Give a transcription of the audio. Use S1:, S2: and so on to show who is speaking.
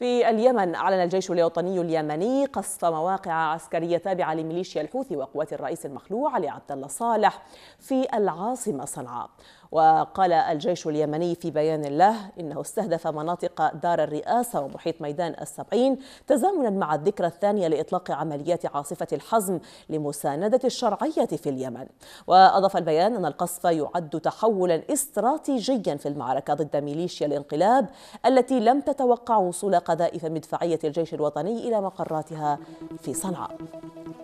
S1: في اليمن أعلن الجيش الوطني اليمني قصف مواقع عسكرية تابعة لميليشيا الحوثي وقوات الرئيس المخلوع علي عبد الله صالح في العاصمة صنعاء وقال الجيش اليمني في بيان له إنه استهدف مناطق دار الرئاسة ومحيط ميدان السبعين تزامنا مع الذكرى الثانية لإطلاق عمليات عاصفة الحزم لمساندة الشرعية في اليمن وأضاف البيان أن القصف يعد تحولا استراتيجيا في المعركة ضد ميليشيا الانقلاب التي لم تتوقع وصول قذائف مدفعية الجيش الوطني إلى مقراتها في صنعاء